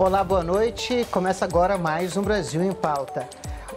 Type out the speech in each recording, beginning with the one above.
Olá, boa noite. Começa agora mais um Brasil em Pauta.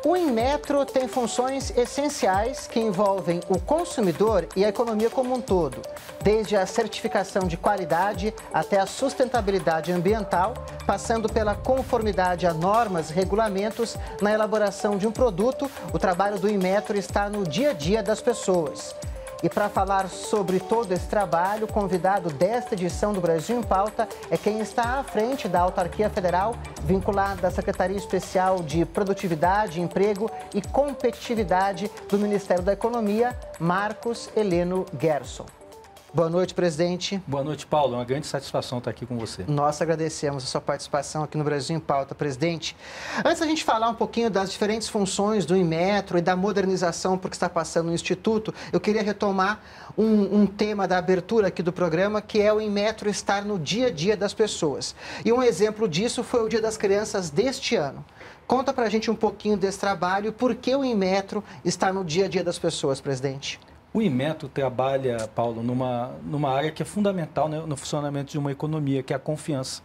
O Inmetro tem funções essenciais que envolvem o consumidor e a economia como um todo, desde a certificação de qualidade até a sustentabilidade ambiental, passando pela conformidade a normas e regulamentos na elaboração de um produto. O trabalho do Inmetro está no dia a dia das pessoas. E para falar sobre todo esse trabalho, convidado desta edição do Brasil em Pauta é quem está à frente da Autarquia Federal, vinculada à Secretaria Especial de Produtividade, Emprego e Competitividade do Ministério da Economia, Marcos Heleno Gerson. Boa noite, presidente. Boa noite, Paulo. É uma grande satisfação estar aqui com você. Nós agradecemos a sua participação aqui no Brasil em Pauta, presidente. Antes da gente falar um pouquinho das diferentes funções do Inmetro e da modernização por que está passando no Instituto, eu queria retomar um, um, tema da abertura aqui do programa, que é o Inmetro estar no dia a dia das pessoas. E um exemplo disso foi o Dia das Crianças deste ano. Conta pra gente um pouquinho desse trabalho e por que o Inmetro está no dia a dia das pessoas, presidente. O Imeto trabalha, Paulo, numa, numa área que é fundamental né, no funcionamento de uma economia, que é a confiança.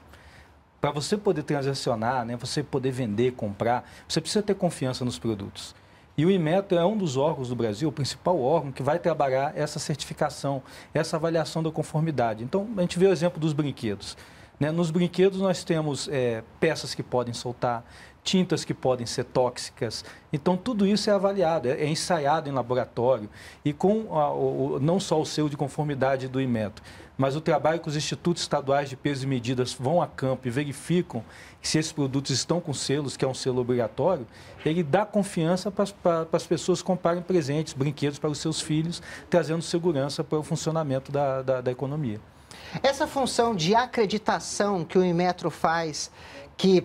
Para você poder transacionar, né, você poder vender, comprar, você precisa ter confiança nos produtos. E o Imeto é um dos órgãos do Brasil, o principal órgão, que vai trabalhar essa certificação, essa avaliação da conformidade. Então, a gente vê o exemplo dos brinquedos. Né? Nos brinquedos, nós temos é, peças que podem soltar, tintas que podem ser tóxicas. Então, tudo isso é avaliado, é, é ensaiado em laboratório e com a, o, não só o selo de conformidade do IMETRO, mas o trabalho que os institutos estaduais de peso e medidas vão a campo e verificam se esses produtos estão com selos, que é um selo obrigatório, ele dá confiança para, para as pessoas comprarem presentes, brinquedos para os seus filhos, trazendo segurança para o funcionamento da, da, da economia. Essa função de acreditação que o Inmetro faz, que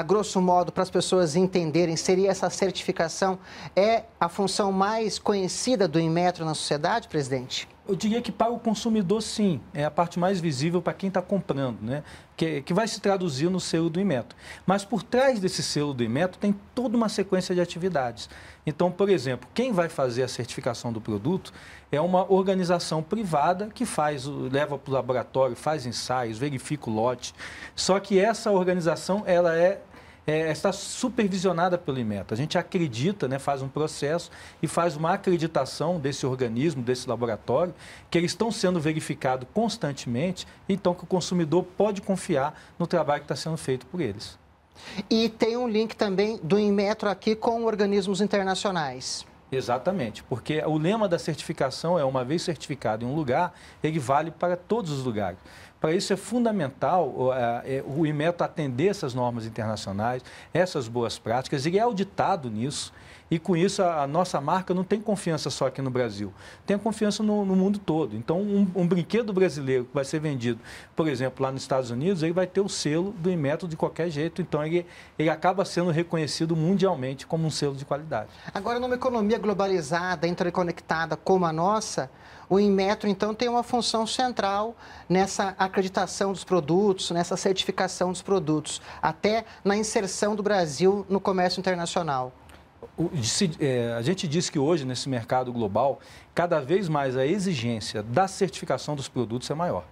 a grosso modo, para as pessoas entenderem, seria essa certificação é a função mais conhecida do Inmetro na sociedade, presidente? Eu diria que para o consumidor, sim, é a parte mais visível para quem está comprando, né? Que, que vai se traduzir no selo do Inmetro. Mas por trás desse selo do Inmetro tem toda uma sequência de atividades. Então, por exemplo, quem vai fazer a certificação do produto é uma organização privada que faz, leva para o laboratório, faz ensaios, verifica o lote. Só que essa organização ela é é, está supervisionada pelo IMETA. A gente acredita, né, faz um processo e faz uma acreditação desse organismo, desse laboratório, que eles estão sendo verificados constantemente, então que o consumidor pode confiar no trabalho que está sendo feito por eles. E tem um link também do Inmetro aqui com organismos internacionais. Exatamente, porque o lema da certificação é uma vez certificado em um lugar, ele vale para todos os lugares. Para isso é fundamental o é, IMETO atender essas normas internacionais, essas boas práticas, ele é auditado nisso. E com isso, a, nossa marca não tem confiança só aqui no Brasil, tem confiança no, no mundo todo. Então, um, um, brinquedo brasileiro que vai ser vendido, por exemplo, lá nos Estados Unidos, ele vai ter o selo do IMETO de qualquer jeito. Então, ele, ele acaba sendo reconhecido mundialmente como um selo de qualidade. Agora, numa economia globalizada, interconectada como a nossa, o Inmetro, então, tem uma função central nessa acreditação dos produtos, nessa certificação dos produtos, até na inserção do Brasil no comércio internacional. O, se, é, a gente diz que hoje, nesse mercado global, cada vez mais a exigência da certificação dos produtos é maior.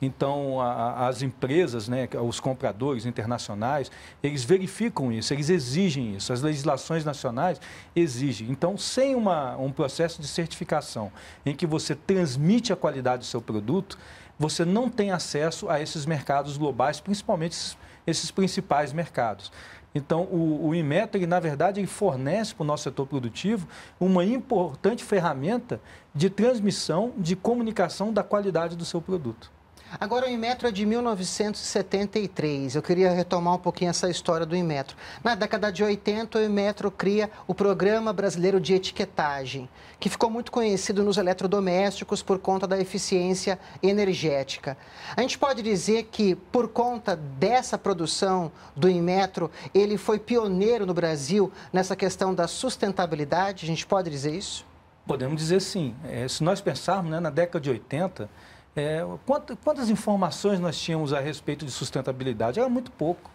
Então, a, as empresas, né, os compradores internacionais, eles verificam isso, eles exigem isso, as legislações nacionais exigem. Então, sem uma, um processo de certificação em que você transmite a qualidade do seu produto, você não tem acesso a esses mercados globais, principalmente esses, esses principais mercados. Então, o, o na verdade, ele fornece para o nosso setor produtivo uma importante ferramenta de transmissão, de comunicação da qualidade do seu produto. Agora, o Inmetro é de 1973. Eu queria retomar um pouquinho essa história do Inmetro. Na década de 80, o Inmetro cria o Programa Brasileiro de Etiquetagem, que ficou muito conhecido nos eletrodomésticos por conta da eficiência energética. A gente pode dizer que, por conta dessa produção do Inmetro, ele foi pioneiro no Brasil nessa questão da sustentabilidade. A gente pode dizer isso? Podemos dizer sim. É, se nós pensarmos né, na década de 80 é, quantas informações nós tínhamos a respeito de sustentabilidade? Era muito pouco.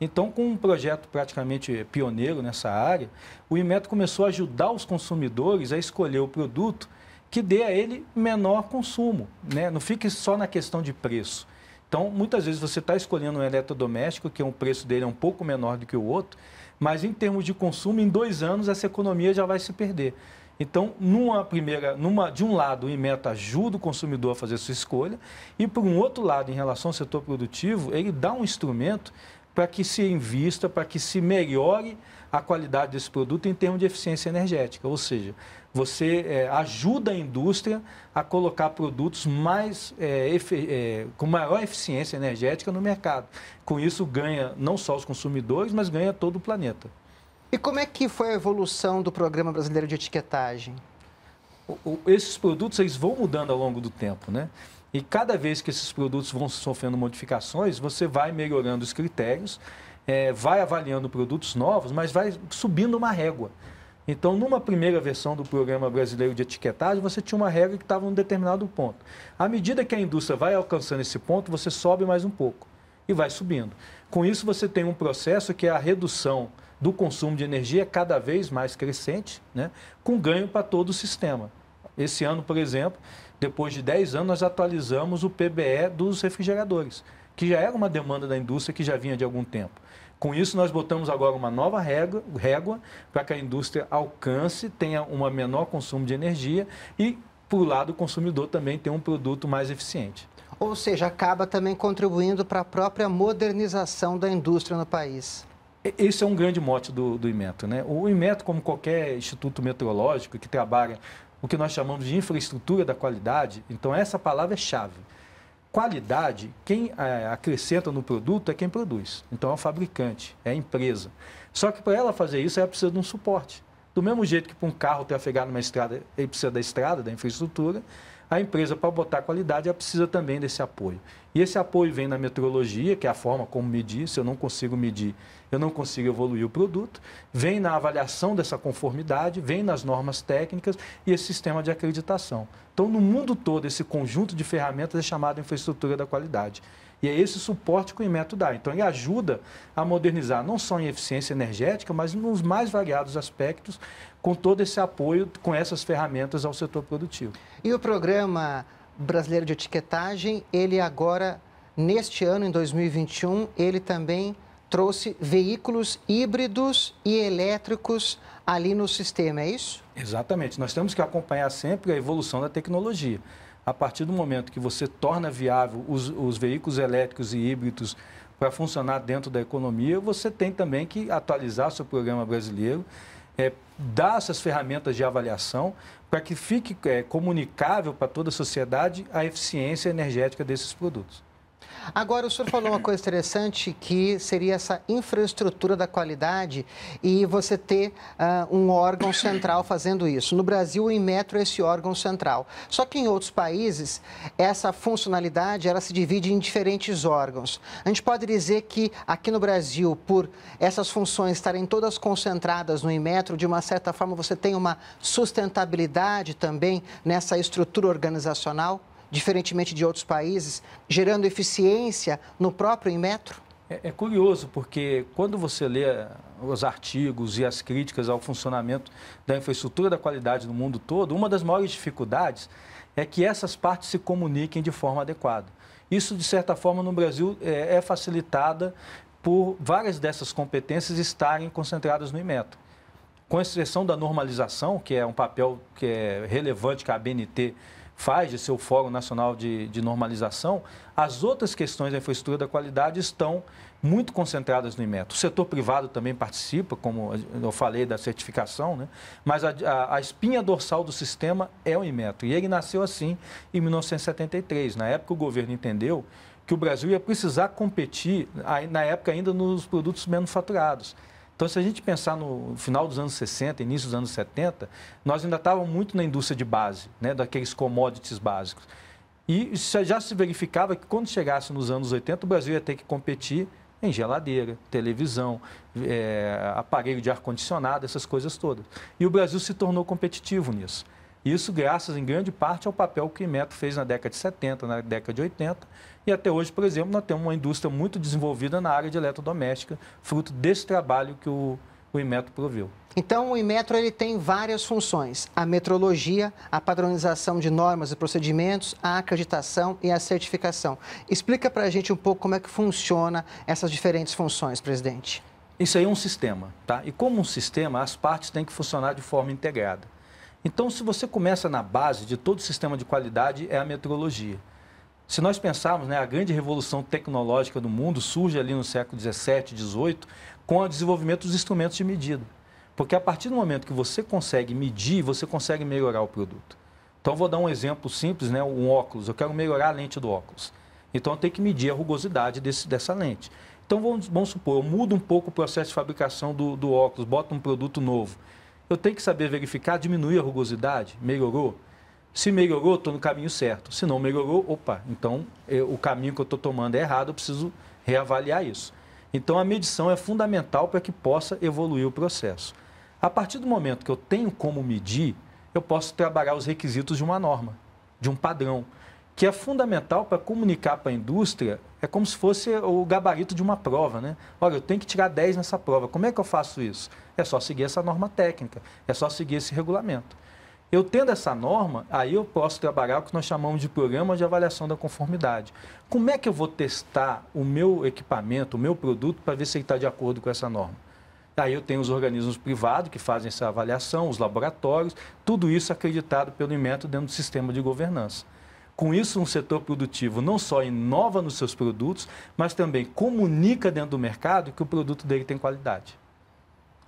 Então, com um projeto praticamente pioneiro nessa área, o IMET começou a ajudar os consumidores a escolher o produto que dê a ele menor consumo, né? não fique só na questão de preço. Então, muitas vezes você está escolhendo um eletrodoméstico, que o é preço dele é um pouco menor do que o outro, mas em termos de consumo, em dois anos essa economia já vai se perder. Então, numa primeira, numa, de um lado, o IMETA ajuda o consumidor a fazer sua escolha, e por um outro lado, em relação ao setor produtivo, ele dá um instrumento para que se invista, para que se melhore a qualidade desse produto em termos de eficiência energética. Ou seja, você é, ajuda a indústria a colocar produtos mais, é, é, com maior eficiência energética no mercado. Com isso, ganha não só os consumidores, mas ganha todo o planeta. E como é que foi a evolução do Programa Brasileiro de Etiquetagem? O, o, esses produtos eles vão mudando ao longo do tempo, né? E cada vez que esses produtos vão sofrendo modificações, você vai melhorando os critérios, é, vai avaliando produtos novos, mas vai subindo uma régua. Então, numa primeira versão do Programa Brasileiro de Etiquetagem, você tinha uma regra que estava em um determinado ponto. À medida que a indústria vai alcançando esse ponto, você sobe mais um pouco e vai subindo. Com isso, você tem um processo que é a redução do consumo de energia é cada vez mais crescente, né, com ganho para todo o sistema. Esse ano, por exemplo, depois de 10 anos, nós atualizamos o PBE dos refrigeradores, que já era uma demanda da indústria que já vinha de algum tempo. Com isso, nós botamos agora uma nova régua, régua para que a indústria alcance, tenha um menor consumo de energia e, por lado, o consumidor também tenha um produto mais eficiente. Ou seja, acaba também contribuindo para a própria modernização da indústria no país. Esse é um grande mote do, do IMETO. Né? O IMETO, como qualquer instituto meteorológico que trabalha o que nós chamamos de infraestrutura da qualidade, então essa palavra é chave. Qualidade, quem é, acrescenta no produto é quem produz. Então é o fabricante, é a empresa. Só que para ela fazer isso, ela precisa de um suporte. Do mesmo jeito que para um carro trafegar numa estrada, ele precisa da estrada, da infraestrutura, a empresa, para botar qualidade, ela precisa também desse apoio. E esse apoio vem na metrologia, que é a forma como medir, se eu não consigo medir, eu não consigo evoluir o produto, vem na avaliação dessa conformidade, vem nas normas técnicas e esse sistema de acreditação. Então, no mundo todo, esse conjunto de ferramentas é chamado infraestrutura da qualidade. E é esse suporte que o IMETO dá. Então, ele ajuda a modernizar não só em eficiência energética, mas nos mais variados aspectos, com todo esse apoio, com essas ferramentas ao setor produtivo. E o programa brasileiro de etiquetagem, ele agora, neste ano, em 2021, ele também trouxe veículos híbridos e elétricos ali no sistema, é isso? Exatamente. Nós temos que acompanhar sempre a evolução da tecnologia a partir do momento que você torna viável os, os veículos elétricos e híbridos para funcionar dentro da economia, você tem também que atualizar seu programa brasileiro, é, dar essas ferramentas de avaliação para que fique é, comunicável para toda a sociedade a eficiência energética desses produtos. Agora, o senhor falou uma coisa interessante que seria essa infraestrutura da qualidade e você ter uh, um órgão central fazendo isso. No Brasil, o Inmetro é esse órgão central. Só que em outros países, essa funcionalidade ela se divide em diferentes órgãos. A gente pode dizer que aqui no Brasil, por essas funções estarem todas concentradas no Inmetro, de uma certa forma você tem uma sustentabilidade também nessa estrutura organizacional? diferentemente de outros países, gerando eficiência no próprio metro? É, é curioso, porque quando você lê eh, os artigos e as críticas ao funcionamento da infraestrutura da qualidade no mundo todo, uma das maiores dificuldades é que essas partes se comuniquem de forma adequada. Isso, de certa forma, no Brasil é, é facilitada por várias dessas competências estarem concentradas no Inmetro. Com exceção da normalização, que é um papel que é relevante que a ABNT faz de seu Fórum Nacional de, de Normalização, as outras questões da infraestrutura da qualidade estão muito concentradas no IMETO. O setor privado também participa, como eu falei da certificação, né? mas a, a, a espinha dorsal do sistema é o IMETO. E ele nasceu assim em 1973. Na época, o governo entendeu que o Brasil ia precisar competir, na época ainda, nos produtos manufaturados. Então, se a gente pensar no final dos anos 60, início dos anos 70, nós ainda estávamos muito na indústria de base, né, daqueles commodities básicos. E já se verificava que quando chegasse nos anos 80, o Brasil ia ter que competir em geladeira, televisão, é, aparelho de ar-condicionado, essas coisas todas. E o Brasil se tornou competitivo nisso. Isso graças, em grande parte, ao papel que o Imetro fez na década de 70, na década de 80. E até hoje, por exemplo, nós temos uma indústria muito desenvolvida na área de eletrodoméstica, fruto desse trabalho que o, o Inmetro proveu. Então, o Imetro ele tem várias funções: a metrologia, a padronização de normas e procedimentos, a acreditação e a certificação. Explica para a gente um pouco como é que funciona essas diferentes funções, presidente. Isso aí é um sistema, tá? E como um sistema, as partes têm que funcionar de forma integrada. Então, se você começa na base de todo o sistema de qualidade, é a metrologia. Se nós pensarmos, né, a grande revolução tecnológica do mundo surge ali no século 17, 18, com o desenvolvimento dos instrumentos de medida. Porque a partir do momento que você consegue medir, você consegue melhorar o produto. Então, vou dar um exemplo simples, né, um óculos. Eu quero melhorar a lente do óculos. Então, eu tenho que medir a rugosidade desse, dessa lente. Então, vamos, vamos supor, eu mudo um pouco o processo de fabricação do, do óculos, boto um produto novo eu tenho que saber verificar, diminuir a rugosidade, melhorou. Se melhorou, estou no caminho certo. Se não melhorou, opa, então eu, o caminho que eu estou tomando é errado, eu preciso reavaliar isso. Então a medição é fundamental para que possa evoluir o processo. A partir do momento que eu tenho como medir, eu posso trabalhar os requisitos de uma norma, de um padrão que é fundamental para comunicar para a indústria, é como se fosse o gabarito de uma prova, né? Olha, eu tenho que tirar 10 nessa prova, como é que eu faço isso? É só seguir essa norma técnica, é só seguir esse regulamento. Eu tendo essa norma, aí eu posso trabalhar o que nós chamamos de programa de avaliação da conformidade. Como é que eu vou testar o meu equipamento, o meu produto, para ver se ele está de acordo com essa norma? Aí eu tenho os organismos privados que fazem essa avaliação, os laboratórios, tudo isso acreditado pelo IMETO dentro do sistema de governança. Com isso, um setor produtivo não só inova nos seus produtos, mas também comunica dentro do mercado que o produto dele tem qualidade.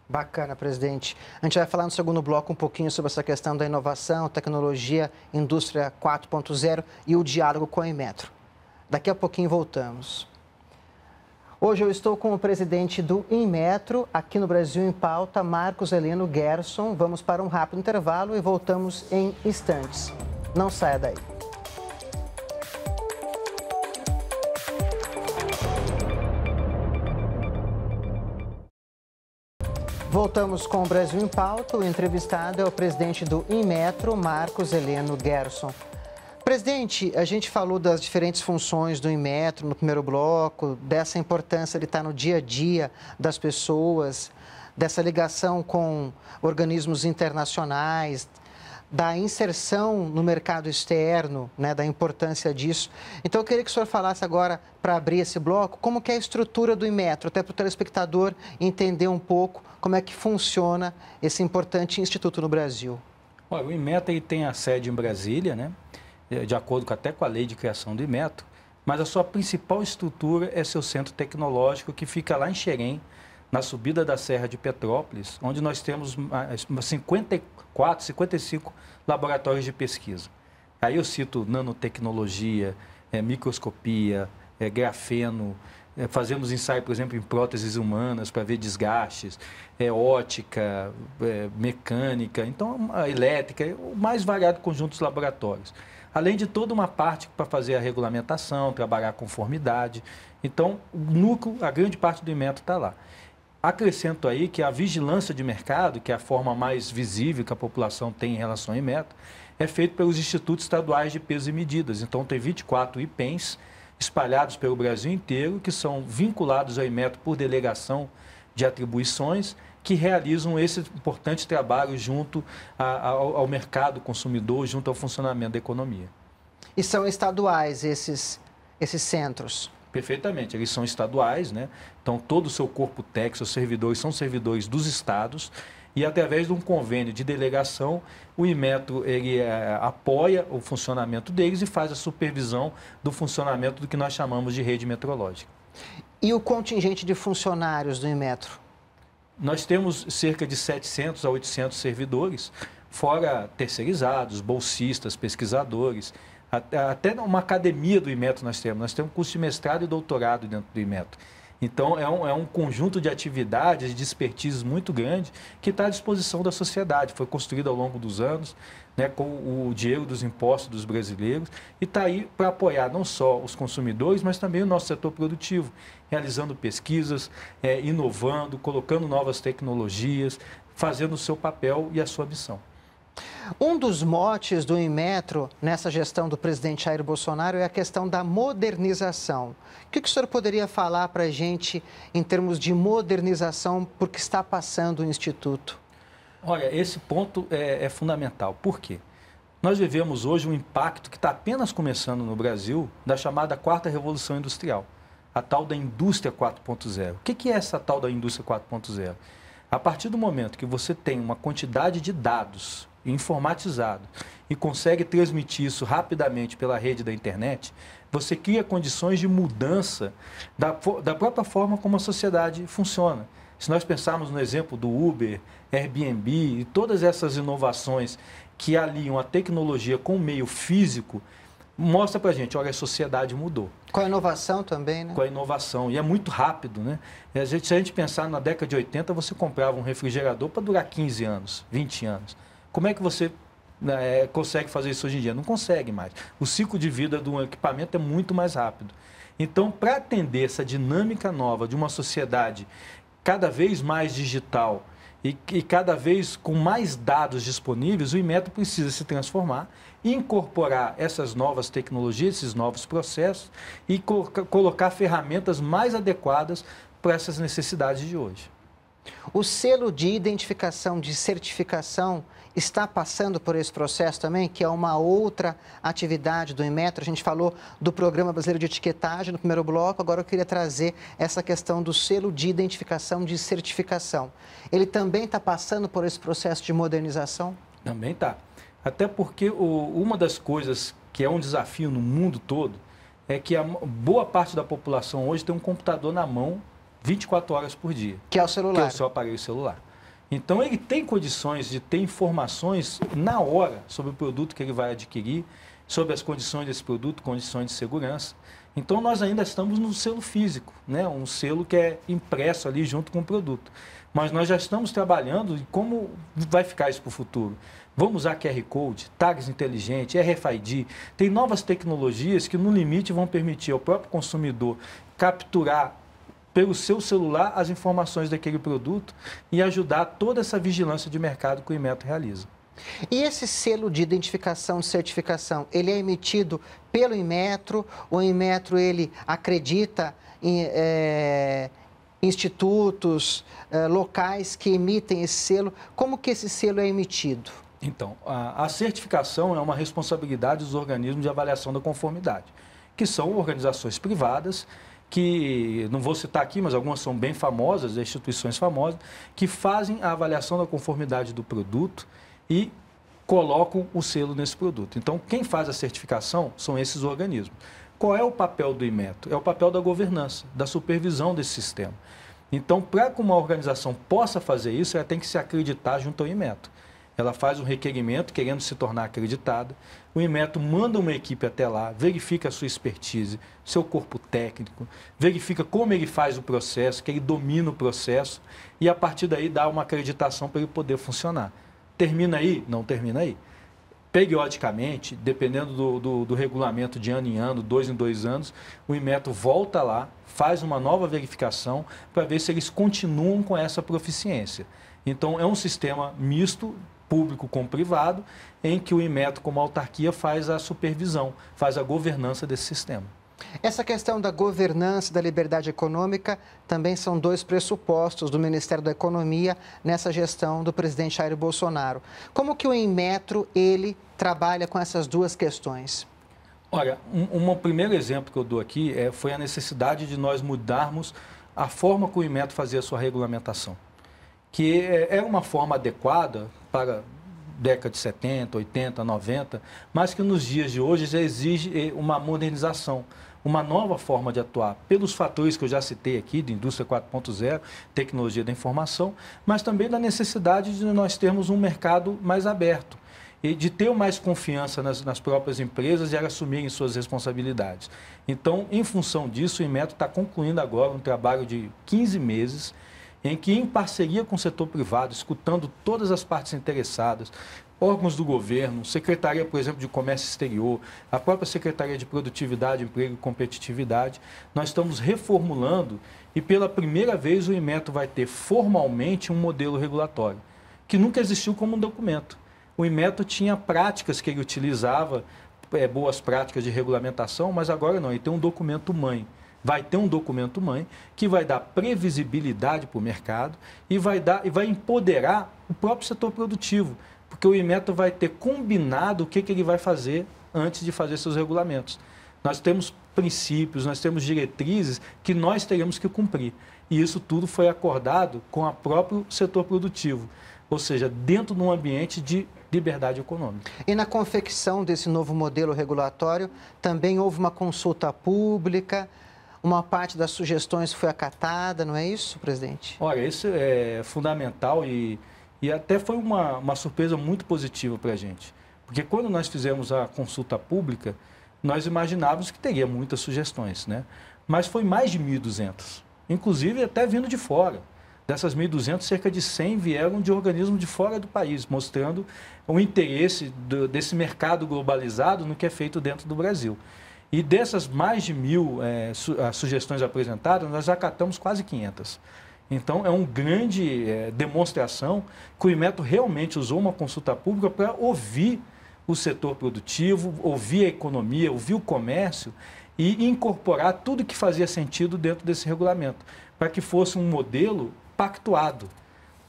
Bacana, presidente. A gente vai falar no segundo bloco um pouquinho sobre essa questão da inovação, tecnologia, indústria 4.0 e o diálogo com a Inmetro. Daqui a pouquinho voltamos. Hoje eu estou com o presidente do Inmetro, aqui no Brasil em pauta, Marcos Heleno Gerson. Vamos para um rápido intervalo e voltamos em instantes. Não saia daí. Voltamos com o Brasil em Pauta. O entrevistado é o presidente do Inmetro, Marcos Heleno Gerson. Presidente, a gente falou das diferentes funções do Inmetro no primeiro bloco, dessa importância de estar tá no dia a dia das pessoas, dessa ligação com organismos internacionais, da inserção no mercado externo, né, da importância disso. Então, eu queria que o senhor falasse agora, para abrir esse bloco, como que é a estrutura do Inmetro, até para o telespectador entender um pouco como é que funciona esse importante instituto no Brasil. Olha, o Inmetro ele tem a sede em Brasília, né? Eh, de acordo com, até com a lei de criação do Inmetro, mas a sua principal estrutura é seu centro tecnológico, que fica lá em Xerém, na subida da Serra de Petrópolis, onde nós temos 54 54, 55 laboratórios de pesquisa. Aí eu cito nanotecnologia, é, microscopia, é, grafeno, é, fazemos ensaio, por exemplo, em próteses humanas para ver desgastes, é, ótica, é, mecânica, então a elétrica, é, o mais variado conjunto dos laboratórios. Além de toda uma parte para fazer a regulamentação, trabalhar a conformidade. Então, o núcleo, a grande parte do invento está lá. Acrescento aí que a vigilância de mercado, que é a forma mais visível que a população tem em relação à meta, é feita pelos institutos estaduais de peso e medidas. Então, tem 24 IPENs espalhados pelo Brasil inteiro, que são vinculados ao IMETO por delegação de atribuições, que realizam esse importante trabalho junto a, a, ao mercado consumidor, junto ao funcionamento da economia. E são estaduais esses, esses centros? Perfeitamente. Eles são estaduais, né? Então, todo o seu corpo técnico, seus servidores, são servidores dos estados. E através de um convênio de delegação, o IMETRO ele, é, apoia o funcionamento deles e faz a supervisão do funcionamento do que nós chamamos de rede metrológica. E o contingente de funcionários do IMETRO? Nós temos cerca de 700 a 800 servidores, fora terceirizados, bolsistas, pesquisadores, até uma academia do IMETO nós temos. Nós temos curso de mestrado e doutorado dentro do IMETO. Então, é um, é um conjunto de atividades, de expertise muito grande que está à disposição da sociedade. Foi construído ao longo dos anos, né, com o dinheiro dos impostos dos brasileiros, e está aí para apoiar não só os consumidores, mas também o nosso setor produtivo, realizando pesquisas, é, inovando, colocando novas tecnologias, fazendo o seu papel e a sua missão. Um dos motes do Inmetro nessa gestão do presidente Jair Bolsonaro é a questão da modernização. O que o senhor poderia falar para a gente em termos de modernização porque está passando o Instituto? Olha, esse ponto é, é fundamental. Por quê? Nós vivemos hoje um impacto que está apenas começando no Brasil da chamada quarta revolução industrial, a tal da indústria 4.0. O que é essa tal da indústria 4.0? A partir do momento que você tem uma quantidade de dados informatizado e consegue transmitir isso rapidamente pela rede da internet, você cria condições de mudança da, da própria forma como a sociedade funciona. Se nós pensarmos no exemplo do Uber, Airbnb e todas essas inovações que aliam a tecnologia com o meio físico, mostra para gente, olha, a sociedade mudou. Com a inovação também, né? Com a inovação. E é muito rápido, né? A gente, se a gente pensar na década de 80, você comprava um refrigerador para durar 15 anos, 20 anos. Como é que você né, é, consegue fazer isso hoje em dia? Não consegue mais. O ciclo de vida de um equipamento é muito mais rápido. Então, para atender essa dinâmica nova de uma sociedade cada vez mais digital e, e cada vez com mais dados disponíveis, o IMETO precisa se transformar, incorporar essas novas tecnologias, esses novos processos e co colocar ferramentas mais adequadas para essas necessidades de hoje. O selo de identificação, de certificação, está passando por esse processo também, que é uma outra atividade do Inmetro. A gente falou do Programa Brasileiro de Etiquetagem no primeiro bloco, agora eu queria trazer essa questão do selo de identificação, de certificação. Ele também está passando por esse processo de modernização? Também está. Até porque o, uma das coisas que é um desafio no mundo todo é que a boa parte da população hoje tem um computador na mão 24 horas por dia. Que é o celular. Que é o seu aparelho celular. Então, ele tem condições de ter informações na hora sobre o produto que ele vai adquirir, sobre as condições desse produto, condições de segurança. Então, nós ainda estamos no selo físico, né? um selo que é impresso ali junto com o produto. Mas nós já estamos trabalhando e como vai ficar isso para o futuro? Vamos usar QR Code, tags inteligentes, RFID. Tem novas tecnologias que, no limite, vão permitir ao próprio consumidor capturar pelo seu celular as informações daquele produto e ajudar toda essa vigilância de mercado que o Inmetro realiza. E esse selo de identificação e certificação, ele é emitido pelo Inmetro? O Inmetro, ele acredita em é, institutos, é, locais que emitem esse selo? Como que esse selo é emitido? Então, a, a certificação é uma responsabilidade dos organismos de avaliação da conformidade, que são organizações privadas que, não vou citar aqui, mas algumas são bem famosas, instituições famosas, que fazem a avaliação da conformidade do produto e colocam o selo nesse produto. Então, quem faz a certificação são esses organismos. Qual é o papel do IMETO? É o papel da governança, da supervisão desse sistema. Então, para que uma organização possa fazer isso, ela tem que se acreditar junto ao IMETO. Ela faz um requerimento querendo se tornar acreditada, o Imeto manda uma equipe até lá, verifica a sua expertise, seu corpo técnico, verifica como ele faz o processo, que ele domina o processo e a partir daí dá uma acreditação para ele poder funcionar. Termina aí? Não termina aí. Periodicamente, dependendo do, do, do regulamento de ano em ano, dois em dois anos, o Imeto volta lá, faz uma nova verificação para ver se eles continuam com essa proficiência. Então, é um sistema misto público com privado, em que o IMETRO, como autarquia, faz a supervisão, faz a governança desse sistema. Essa questão da governança e da liberdade econômica também são dois pressupostos do Ministério da Economia nessa gestão do presidente Jair Bolsonaro. Como que o Inmetro ele trabalha com essas duas questões? Olha, um, um primeiro exemplo que eu dou aqui é, foi a necessidade de nós mudarmos a forma que o Inmetro fazia a sua regulamentação, que era é, é uma forma adequada para década de 70, 80, 90, mas que nos dias de hoje já exige eh, uma modernização, uma nova forma de atuar, pelos fatores que eu já citei aqui, de indústria 4.0, tecnologia da informação, mas também da necessidade de nós termos um mercado mais aberto e de ter mais confiança nas, nas próprias empresas e assumirem suas responsabilidades. Então, em função disso, o Imeto está concluindo agora um trabalho de 15 meses em que, em parceria com o setor privado, escutando todas as partes interessadas, órgãos do governo, Secretaria, por exemplo, de Comércio Exterior, a própria Secretaria de Produtividade, Emprego e Competitividade, nós estamos reformulando e pela primeira vez o IMETO vai ter formalmente um modelo regulatório, que nunca existiu como um documento. O IMETO tinha práticas que ele utilizava, é, boas práticas de regulamentação, mas agora não, ele tem um documento mãe vai ter um documento mãe que vai dar previsibilidade para o mercado e vai, dar, e vai empoderar o próprio setor produtivo, porque o IMETA vai ter combinado o que, que ele vai fazer antes de fazer seus regulamentos. Nós temos princípios, nós temos diretrizes que nós teremos que cumprir. E isso tudo foi acordado com o próprio setor produtivo, ou seja, dentro de um ambiente de liberdade econômica. E na confecção desse novo modelo regulatório, também houve uma consulta pública, uma parte das sugestões foi acatada, não é isso, presidente? Olha, isso é fundamental e, e até foi uma, uma surpresa muito positiva para a gente. Porque quando nós fizemos a consulta pública, nós imaginávamos que teria muitas sugestões, né? Mas foi mais de 1.200, inclusive até vindo de fora. Dessas 1.200, cerca de 100 vieram de organismos de fora do país, mostrando o interesse do, desse mercado globalizado no que é feito dentro do Brasil. E dessas mais de mil é, su ah, sugestões apresentadas, nós acatamos quase 500. Então, é uma grande é, demonstração que o IMETO realmente usou uma consulta pública para ouvir o setor produtivo, ouvir a economia, ouvir o comércio e incorporar tudo que fazia sentido dentro desse regulamento, para que fosse um modelo pactuado.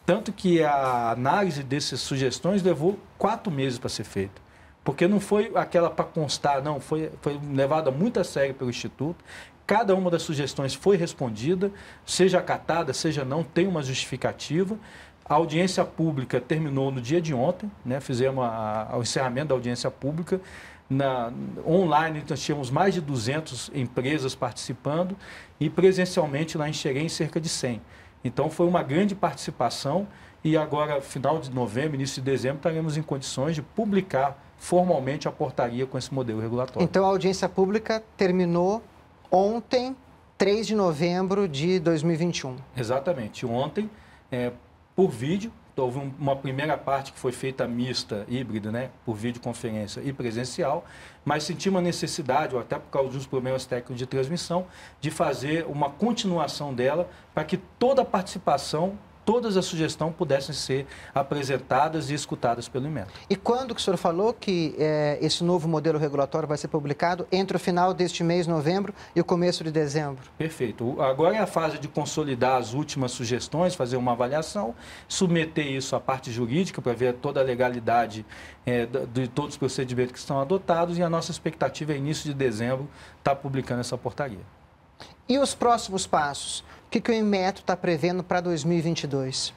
Tanto que a análise dessas sugestões levou quatro meses para ser feita. Porque não foi aquela para constar, não, foi, foi levada muito a sério pelo Instituto. Cada uma das sugestões foi respondida, seja acatada, seja não, tem uma justificativa. A audiência pública terminou no dia de ontem, né? fizemos a, a, o encerramento da audiência pública. Na, online nós tínhamos mais de 200 empresas participando e presencialmente lá em Xerém cerca de 100. Então foi uma grande participação e agora, final de novembro, início de dezembro, estaremos em condições de publicar formalmente a portaria com esse modelo regulatório. Então a audiência pública terminou ontem, 3 de novembro de 2021. Exatamente. Ontem, é, por vídeo, então, houve uma primeira parte que foi feita mista, híbrida, né, por videoconferência e presencial, mas senti uma necessidade, ou até por causa dos problemas técnicos de transmissão, de fazer uma continuação dela para que toda a participação todas as sugestões pudessem ser apresentadas e escutadas pelo IMET. E quando que o senhor falou que é, esse novo modelo regulatório vai ser publicado? Entre o final deste mês, novembro, e o começo de dezembro. Perfeito. Agora é a fase de consolidar as últimas sugestões, fazer uma avaliação, submeter isso à parte jurídica para ver toda a legalidade é, de todos os procedimentos que estão adotados e a nossa expectativa é início de dezembro estar tá publicando essa portaria. E os próximos passos? O que, que o Inmetro está prevendo para 2022?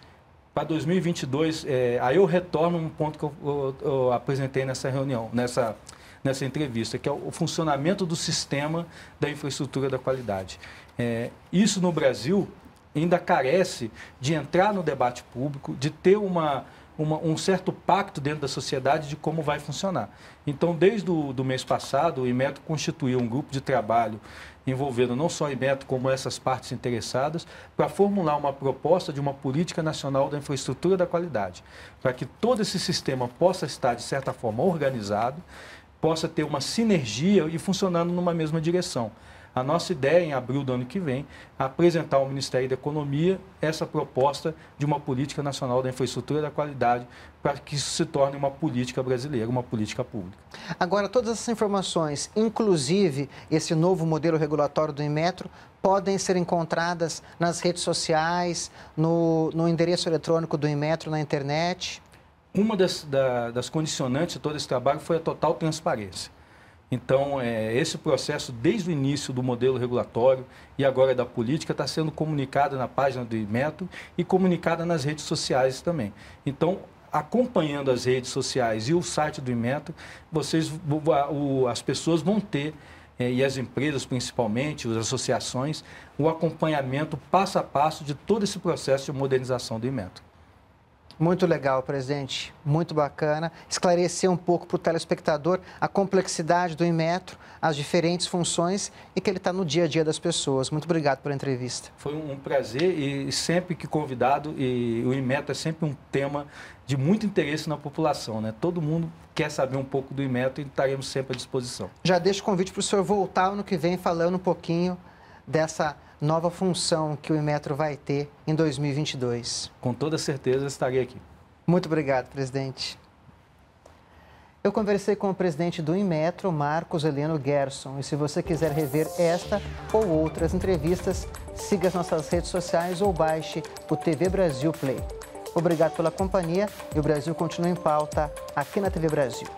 Para 2022, é, aí eu retorno um ponto que eu, eu, eu apresentei nessa reunião, nessa, nessa entrevista, que é o funcionamento do sistema da infraestrutura da qualidade. É, isso no Brasil ainda carece de entrar no debate público, de ter uma, uma, um certo pacto dentro da sociedade de como vai funcionar. Então, desde o do mês passado, o IMETO constituiu um grupo de trabalho envolvendo não só o IMETO, como essas partes interessadas, para formular uma proposta de uma política nacional da infraestrutura da qualidade, para que todo esse sistema possa estar, de certa forma, organizado, possa ter uma sinergia e funcionando numa mesma direção. A nossa ideia, em abril do ano que vem, é apresentar ao Ministério da Economia essa proposta de uma política nacional da infraestrutura da qualidade para que isso se torne uma política brasileira, uma política pública. Agora, todas essas informações, inclusive esse novo modelo regulatório do Inmetro, podem ser encontradas nas redes sociais, no, no endereço eletrônico do Inmetro na internet? Uma das, da, das condicionantes de todo esse trabalho foi a total transparência. Então, é, esse processo, desde o início do modelo regulatório e agora da política, está sendo comunicado na página do IMETO e comunicada nas redes sociais também. Então, acompanhando as redes sociais e o site do IMETO, vocês, o, as pessoas vão ter, é, e as empresas principalmente, as associações, o acompanhamento passo a passo de todo esse processo de modernização do IMETO. Muito legal, presidente. Muito bacana. Esclarecer um pouco para o telespectador a complexidade do Inmetro, as diferentes funções e que ele está no dia a dia das pessoas. Muito obrigado pela entrevista. Foi um prazer e sempre que convidado, e o Inmetro é sempre um tema de muito interesse na população, né? Todo mundo quer saber um pouco do Inmetro e estaremos sempre à disposição. Já deixo o convite para o senhor voltar ano que vem falando um pouquinho dessa nova função que o Inmetro vai ter em 2022. Com toda certeza estarei aqui. Muito obrigado, presidente. Eu conversei com o presidente do Inmetro, Marcos Heleno Gerson. E se você quiser rever esta ou outras entrevistas, siga as nossas redes sociais ou baixe o TV Brasil Play. Obrigado pela companhia e o Brasil continua em pauta aqui na TV Brasil.